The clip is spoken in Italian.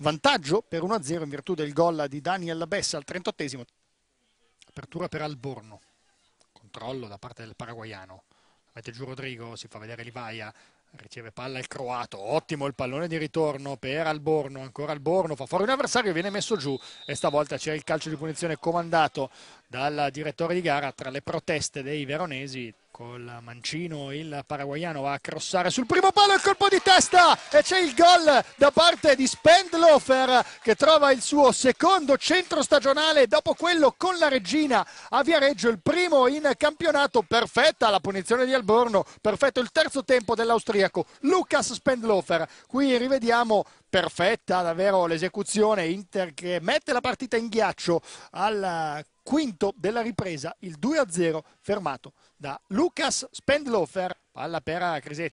vantaggio per 1-0 in virtù del gol di Daniel Bessa al 38esimo. Apertura per Alborno, controllo da parte del paraguayano. Mette giù Rodrigo, si fa vedere Livaia, riceve palla il croato, ottimo il pallone di ritorno per Alborno, ancora Alborno, fa fuori un avversario, viene messo giù e stavolta c'è il calcio di punizione comandato dal direttore di gara tra le proteste dei veronesi, Col mancino il paraguayano va a crossare sul primo palo il colpo di testa e c'è il gol da parte di Spendlofer che trova il suo secondo centro stagionale dopo quello con la regina a Viareggio, il primo in campionato, perfetta la punizione di Alborno, perfetto il terzo tempo dell'austriaco Lucas Spendlofer. Qui rivediamo perfetta davvero l'esecuzione Inter che mette la partita in ghiaccio al quinto della ripresa il 2-0 fermato da Lucas Spendlofer palla per Crisetti